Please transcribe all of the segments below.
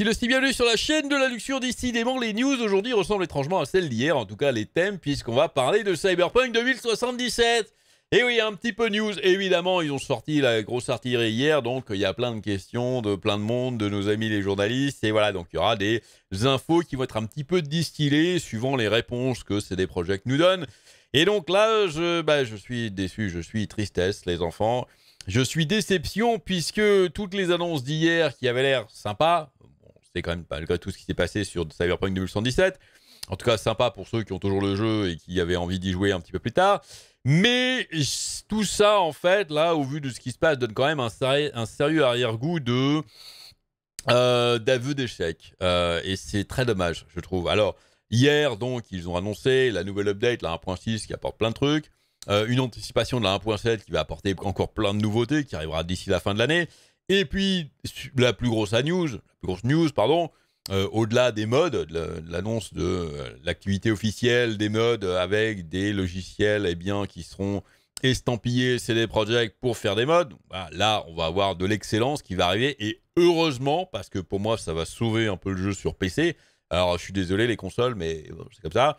Si le bienvenue sur la chaîne de la luxure, décidément les news aujourd'hui ressemblent étrangement à celles d'hier, en tout cas les thèmes, puisqu'on va parler de Cyberpunk 2077. Et eh oui, un petit peu news, évidemment, ils ont sorti la grosse artillerie hier, donc il y a plein de questions de plein de monde, de nos amis les journalistes, et voilà, donc il y aura des infos qui vont être un petit peu distillées suivant les réponses que ces des projets nous donnent. Et donc là, je, bah, je suis déçu, je suis tristesse, les enfants. Je suis déception puisque toutes les annonces d'hier qui avaient l'air sympas, c'est quand même malgré tout ce qui s'est passé sur Cyberpunk 2077. En tout cas, sympa pour ceux qui ont toujours le jeu et qui avaient envie d'y jouer un petit peu plus tard. Mais tout ça, en fait, là, au vu de ce qui se passe, donne quand même un, sérieux, un sérieux arrière-goût de euh, d'aveu d'échec. Euh, et c'est très dommage, je trouve. Alors, hier, donc, ils ont annoncé la nouvelle update, la 1.6, qui apporte plein de trucs. Euh, une anticipation de la 1.7 qui va apporter encore plein de nouveautés, qui arrivera d'ici la fin de l'année. Et puis, la plus grosse news, la grosse news, pardon, euh, au-delà des modes, de l'annonce de euh, l'activité officielle des modes euh, avec des logiciels eh bien, qui seront estampillés CD Project pour faire des modes, bah, là, on va avoir de l'excellence qui va arriver. Et heureusement, parce que pour moi, ça va sauver un peu le jeu sur PC, alors, je suis désolé, les consoles, mais c'est comme ça.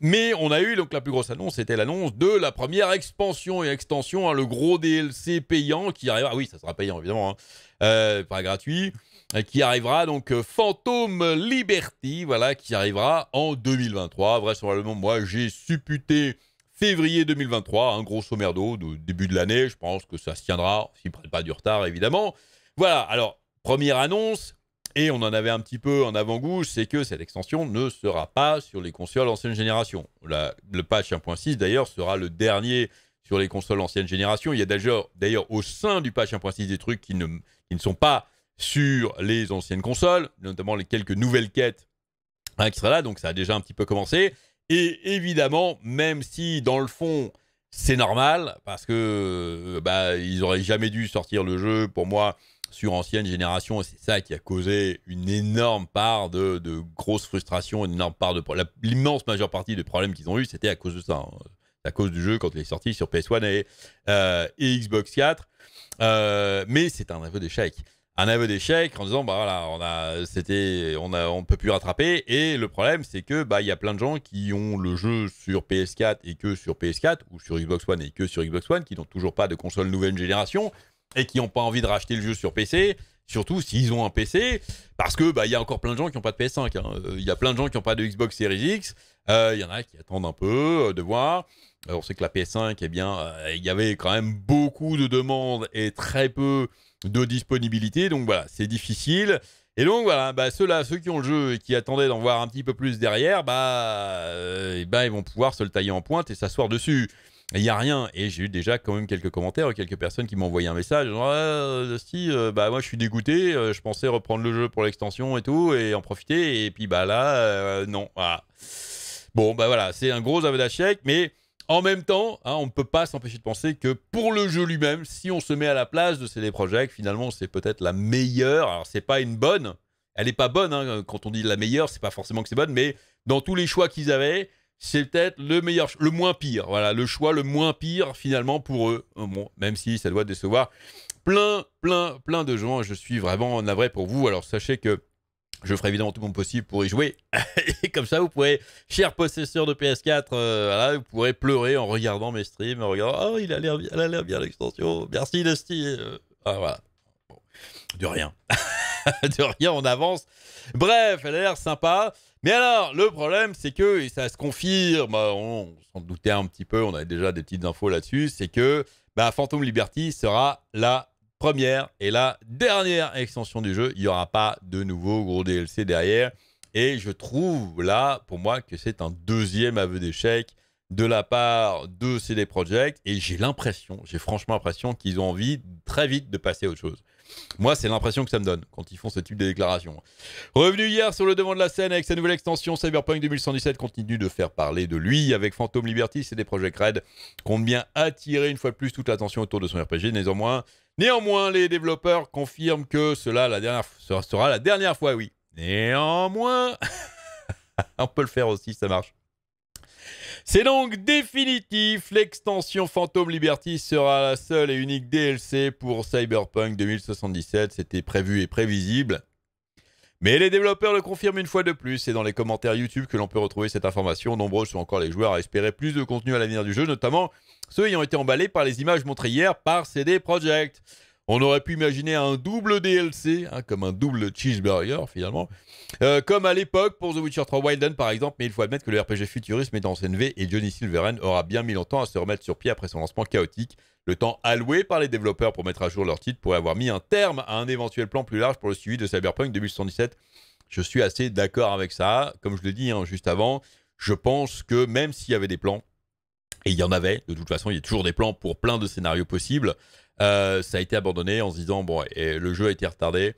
Mais on a eu, donc la plus grosse annonce, c'était l'annonce de la première expansion et extension, hein, le gros DLC payant qui arrivera. Oui, ça sera payant, évidemment, hein. euh, pas gratuit. Euh, qui arrivera donc euh, Phantom Liberty, voilà, qui arrivera en 2023. Vraisemblablement, moi, j'ai supputé février 2023, un gros sommerdo d'eau, de, début de l'année. Je pense que ça se tiendra, s'il ne pas du retard, évidemment. Voilà, alors, première annonce, et on en avait un petit peu en avant-goût, c'est que cette extension ne sera pas sur les consoles ancienne génération. le patch 1.6 d'ailleurs sera le dernier sur les consoles ancienne génération. Il y a d'ailleurs au sein du patch 1.6 des trucs qui ne, sont pas sur les anciennes consoles, notamment les quelques nouvelles quêtes hein, qui seraient là, donc ça a déjà un petit peu commencé. Et évidemment, même si dans le fond, c'est normal, parce que euh, bah, ils auraient jamais dû sortir le jeu pour moi sur ancienne génération, et c'est ça qui a causé une énorme part de, de grosses frustrations, une énorme part de... L'immense majeure partie des problèmes qu'ils ont eu, c'était à cause de ça. Hein. À cause du jeu quand il est sorti sur PS1 euh, et, Xbox 4. Euh, mais c'est un aveu d'échec. Un aveu d'échec en disant, bah voilà, on a, c'était, on a, on peut plus rattraper. Et le problème, c'est que, bah, il y a plein de gens qui ont le jeu sur PS4 et que sur PS4, ou sur Xbox One et que sur Xbox One, qui n'ont toujours pas de console nouvelle génération, et qui n'ont pas envie de racheter le jeu sur PC, surtout s'ils ont un PC, parce que bah il y a encore plein de gens qui n'ont pas de PS5. Hein. Euh, il y a plein de gens qui n'ont pas de Xbox Series X. Euh, il y en a qui attendent un peu euh, de voir. Alors, on sait que la PS5, eh bien, il y avait quand même beaucoup de demandes et très peu de disponibilité. Donc voilà, c'est difficile. Et donc voilà, bah, ceux-là, ceux qui ont le jeu et qui attendaient d'en voir un petit peu plus derrière, bah, eh ben, ils vont pouvoir se le tailler en pointe et s'asseoir dessus il n'y a rien. Et j'ai eu déjà quand même quelques commentaires, quelques personnes qui m'ont envoyé un message genre, ah, si, bah moi je suis dégoûté, euh, je pensais reprendre le jeu pour l'extension et tout, et en profiter, et puis bah là, euh, non. Ah. Bon, bah voilà, c'est un gros aveu d'échec, mais en même temps, hein, on ne peut pas s'empêcher de penser que pour le jeu lui-même, si on se met à la place de CD Projekt, finalement c'est peut-être la meilleure. Alors c'est pas une bonne, elle n'est pas bonne, hein, quand on dit la meilleure, c'est pas forcément que c'est bonne, mais dans tous les choix qu'ils avaient, c'est peut-être le meilleur, le moins pire. Voilà, le choix le moins pire finalement pour eux. Euh, même si ça doit décevoir plein, plein, plein de gens. Je suis vraiment navré pour vous. Alors sachez que je ferai évidemment tout mon possible pour y jouer. Et comme ça, vous pourrez, cher possesseur de PS4, euh, vous pourrez pleurer en regardant mes streams, en regardant Oh, il a l'air bien, a l'air bien l'extension. Merci, Dusty. Euh, ah, voilà. De rien. de rien, on avance. Bref, elle a l'air sympa. Mais alors, le problème, c'est que, ça se confirme, on, s'en doutait un petit peu, on avait déjà des petites infos là-dessus, c'est que bah, Phantom Liberty sera la première et la dernière extension du jeu. Il n'y aura pas de nouveau gros DLC derrière. Et je trouve là, pour moi, que c'est un deuxième aveu d'échec de la part de CD Projekt. Et j'ai l'impression, j'ai franchement l'impression qu'ils ont envie très vite de passer à autre chose. Moi, c'est l'impression que ça me donne quand ils font ce type de déclaration. Revenu hier sur le devant de la scène avec sa nouvelle extension Cyberpunk 2017 continue de faire parler de lui avec Phantom Liberty, c'est des projets Red compte bien attirer une fois de plus toute l'attention autour de son RPG. Néanmoins, néanmoins, les développeurs confirment que cela la dernière, sera la dernière fois, oui. Néanmoins, on peut le faire aussi, ça marche. C'est donc définitif, l'extension Phantom Liberty sera la seule et unique DLC pour Cyberpunk 2077, c'était prévu et prévisible. Mais les développeurs le confirment une fois de plus, c'est dans les commentaires YouTube que l'on peut retrouver cette information. Nombreux sont encore les joueurs à espérer plus de contenu à l'avenir du jeu, notamment ceux ayant été emballés par les images montrées hier par CD Projekt. On aurait pu imaginer un double DLC, hein, comme un double cheeseburger finalement, euh, comme à l'époque pour The Witcher 3 Wilden par exemple, mais il faut admettre que le RPG futuriste met en CNV et Johnny Silverhand aura bien mis longtemps à se remettre sur pied après son lancement chaotique. Le temps alloué par les développeurs pour mettre à jour leur titre pourrait avoir mis un terme à un éventuel plan plus large pour le suivi de Cyberpunk 2077. Je suis assez d'accord avec ça. Comme je le dis hein, juste avant, je pense que même s'il y avait des plans, et il y en avait, de toute façon, il y a toujours des plans pour plein de scénarios possibles, euh, ça a été abandonné en se disant bon, et le jeu a été retardé,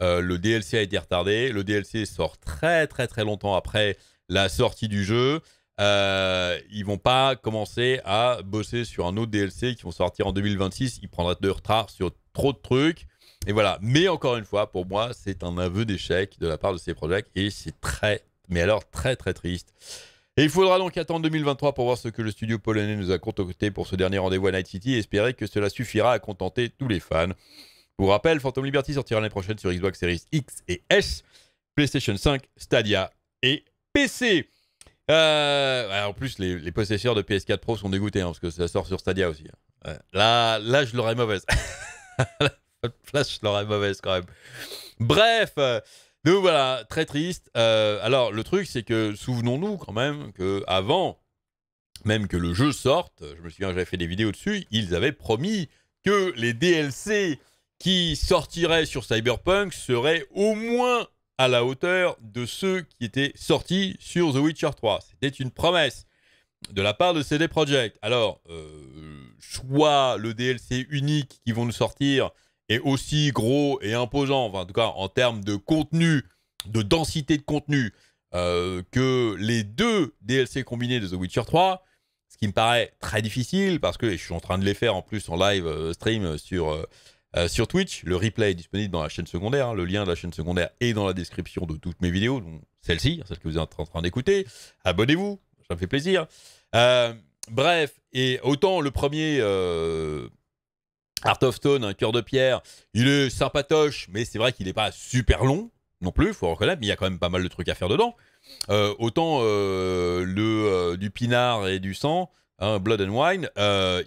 euh, le DLC a été retardé, le DLC sort très très très longtemps après la sortie du jeu. Euh, ils vont pas commencer à bosser sur un autre DLC qui vont sortir en 2026. Il prendra de retard sur trop de trucs. Et voilà. Mais encore une fois, pour moi, c'est un aveu d'échec de la part de ces projets et c'est très, mais alors très très triste. Et il faudra donc attendre 2023 pour voir ce que le studio polonais nous a contacté pour ce dernier rendez-vous à Night City et espérer que cela suffira à contenter tous les fans. Pour rappel, Phantom Liberty sortira l'année prochaine sur Xbox Series X et S, PlayStation 5, Stadia et PC. Euh, en plus, les, possesseurs de PS4 Pro sont dégoûtés hein, parce que ça sort sur Stadia aussi. Hein. Euh, là, là, je l'aurais mauvaise. là, je l'aurais mauvaise quand même. Bref. Euh, donc voilà, très triste. Euh, alors le truc, c'est que souvenons-nous quand même que avant même que le jeu sorte, je me souviens, j'avais fait des vidéos dessus, ils avaient promis que les DLC qui sortiraient sur Cyberpunk seraient au moins à la hauteur de ceux qui étaient sortis sur The Witcher 3. C'était une promesse de la part de CD Projekt. Alors, euh, soit le DLC unique qui vont nous sortir est aussi gros et imposant, enfin, en tout cas en termes de contenu, de densité de contenu, euh, que les deux DLC combinés de The Witcher 3, ce qui me paraît très difficile parce que je suis en train de les faire en plus en live euh, stream euh, sur, sur Twitch. Le replay est disponible dans la chaîne secondaire. Hein. Le lien de la chaîne secondaire est dans la description de toutes mes vidéos, donc celle-ci, celle que vous êtes en train d'écouter. Abonnez-vous, ça me fait plaisir. bref, et autant le premier Art of Stone, un cœur de pierre, il est sympatoche, mais c'est vrai qu'il n'est pas super long non plus, il faut reconnaître, mais il y a quand même pas mal de trucs à faire dedans. Euh, autant euh, le, euh, du pinard et du sang, hein, Blood and Wine,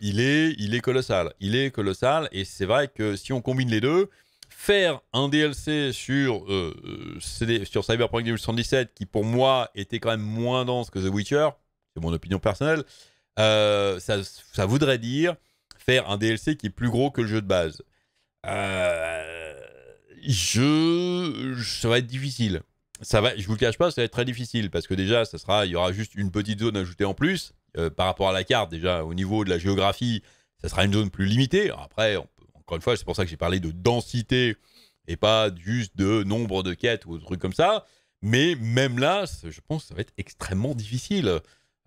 il, est, il est colossal. Il est colossal, et c'est vrai que si on combine les deux, faire un DLC sur, sur Cyberpunk 2077, qui pour moi était quand même moins dense que The Witcher, c'est mon opinion personnelle, ça voudrait dire un DLC qui est plus gros que le jeu de base. Euh, je, ça va être difficile. Ça va, je vous le cache pas, ça va être très difficile parce que déjà, ça sera, il y aura juste une petite zone ajoutée en plus euh, par rapport à la carte. Déjà, au niveau de la géographie, ça sera une zone plus limitée. après, encore une fois, c'est pour ça que j'ai parlé de densité et pas juste de nombre de quêtes ou de trucs comme ça. Mais même là, je pense que ça va être extrêmement difficile.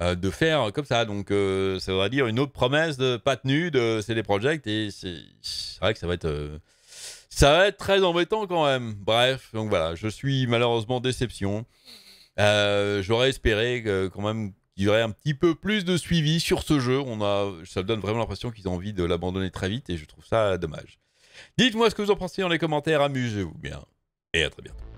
Euh, de faire comme ça. Donc, euh, ça voudrait dire une autre promesse de pas tenue de CD Project. Et c'est vrai que ça va être. Euh, ça va être très embêtant quand même. Bref, donc voilà, je suis malheureusement déception. J'aurais espéré quand même qu'il y aurait un petit peu plus de suivi sur ce jeu. On a, ça me donne vraiment l'impression qu'ils ont envie de l'abandonner très vite et je trouve ça dommage. Dites-moi ce que vous en pensez dans les commentaires, amusez-vous bien et à très bientôt.